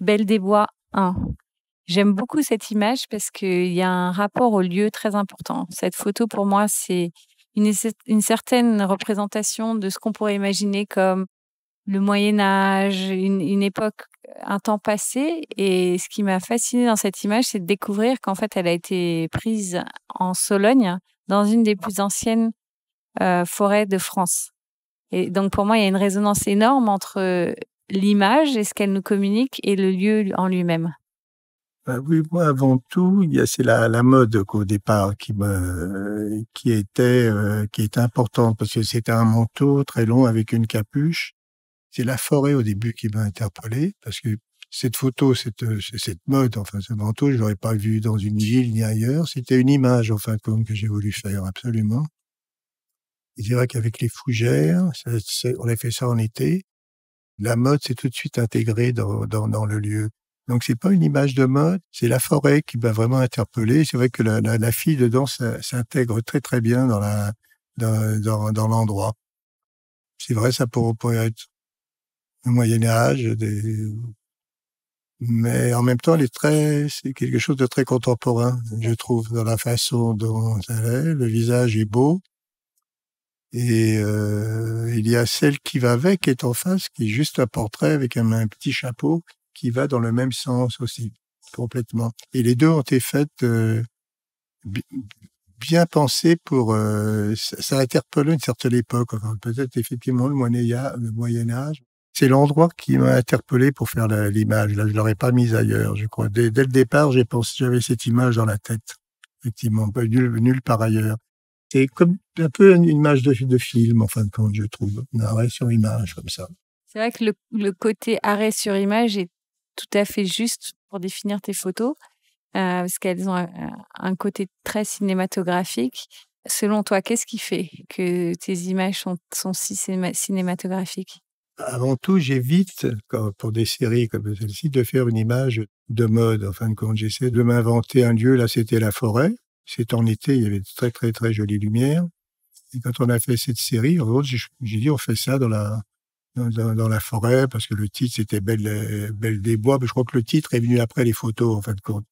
Belle des Bois 1. J'aime beaucoup cette image parce qu'il y a un rapport au lieu très important. Cette photo, pour moi, c'est une, certaine représentation de ce qu'on pourrait imaginer comme le Moyen Âge, une, époque, un temps passé. Et ce qui m'a fasciné dans cette image, c'est de découvrir qu'en fait, elle a été prise en Sologne, dans une des plus anciennes euh, forêts de France. Et donc pour moi, il y a une résonance énorme entre l'image et ce qu'elle nous communique et le lieu en lui-même bah oui, moi avant tout, c'est la, la mode qu'au départ qui me, qui était, euh, qui est importante parce que c'était un manteau très long avec une capuche. C'est la forêt au début qui m'a interpellé parce que cette photo, cette, cette mode, enfin ce manteau, je l'aurais pas vu dans une ville ni ailleurs. C'était une image enfin, comme que j'ai voulu faire absolument. Il c'est vrai qu'avec les fougères, on a fait ça en été. La mode s'est tout de suite intégrée dans, le lieu. Donc c'est pas une image de mode, c'est la forêt qui m'a vraiment interpellé. C'est vrai que la, la, fille dedans s'intègre très très bien dans la dans, l'endroit. C'est vrai, ça pourrait être le Moyen Âge, mais en même temps, les traits, c'est quelque chose de très contemporain, je trouve, dans la façon dont elle est. Le visage est beau, et euh, il y a celle qui va avec, qui est en face, qui est juste un portrait avec un, petit chapeau qui va dans le même sens aussi, complètement. Et les deux ont été faites euh, bien pensées pour... Euh, ça, interpelle une certaine époque, peut-être effectivement le Moyen, Âge. C'est l'endroit qui m'a interpellé pour faire l'image. Là, je l'aurais pas mise ailleurs, je crois. Dès, le départ, j'ai pensé, j'avais cette image dans la tête effectivement, nulle, nulle, part ailleurs. C'est comme un peu une image de, de film, en fin de compte, je trouve. Un arrêt sur image, comme ça. C'est vrai que le, côté arrêt sur image est tout à fait juste pour définir tes photos, euh, parce qu'elles ont un, côté très cinématographique. Selon toi, qu'est-ce qui fait que tes images sont, sont si cinématographiques Avant tout, j'évite, pour des séries comme celle-ci, de faire une image de mode. En fin de compte, j'essaie de m'inventer un lieu. Là, c'était la forêt. C'est en été, il y avait de très très très jolies lumières. Et quand on a fait cette série, j'ai dit on fait ça dans la dans, la forêt parce que le titre c'était Belle Belle des bois, mais je crois que le titre est venu après les photos en fin de compte.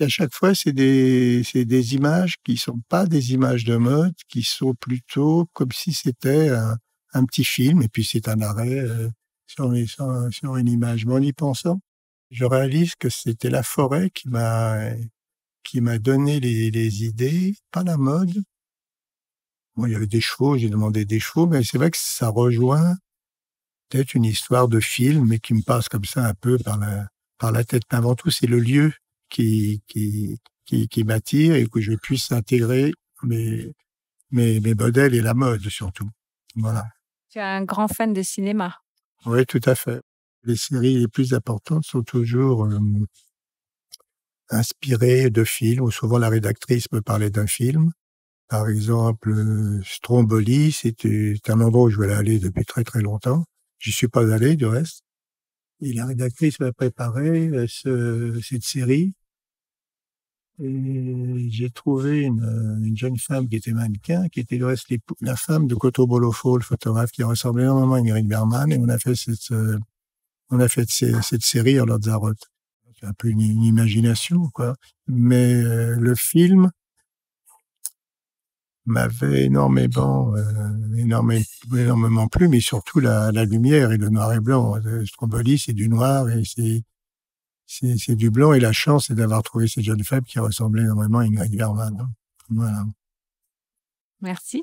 à chaque fois, c'est des c'est des images qui sont pas des images de mode, qui sont plutôt comme si c'était un, petit film et puis c'est un arrêt euh, sur, sur, sur une image. Mais en y pensant, je réalise que c'était la forêt qui m'a qui m'a donné les, idées, pas la mode. Bon, il y avait des chevaux, j'ai demandé des chevaux, mais c'est vrai que ça rejoint peut-être une histoire de film, et qui me passe comme ça un peu par la, par la tête. Mais avant tout, c'est le lieu qui, qui, qui, m'attire et que je puisse intégrer mes, mes, modèles et la mode surtout. Voilà. Tu es un grand fan de cinéma. Oui, tout à fait. Les séries les plus importantes sont toujours euh, inspiré de films, où souvent la rédactrice me parlait d'un film. Par exemple, Stromboli, c'est un endroit où je voulais aller depuis très très longtemps. J'y suis pas allé, du reste. Et la rédactrice m'a préparé euh, cette série. Et j'ai trouvé euh, une, jeune femme qui était mannequin, qui était le reste la femme de Koto Bolofo, le photographe qui ressemblait énormément à Ingrid Berman. Et on a fait cette, euh, on a fait cette, cette série à Lanzarote un peu une, imagination, quoi. Mais euh, le film m'avait énormément, euh, énormément, énormément plu, mais surtout la, lumière et le noir et blanc. Stromboli, euh, c'est du noir et c'est c'est du blanc et la chance c'est d'avoir trouvé cette jeune femme qui ressemblait énormément à Ingrid Bergman. Hein. Voilà. Merci.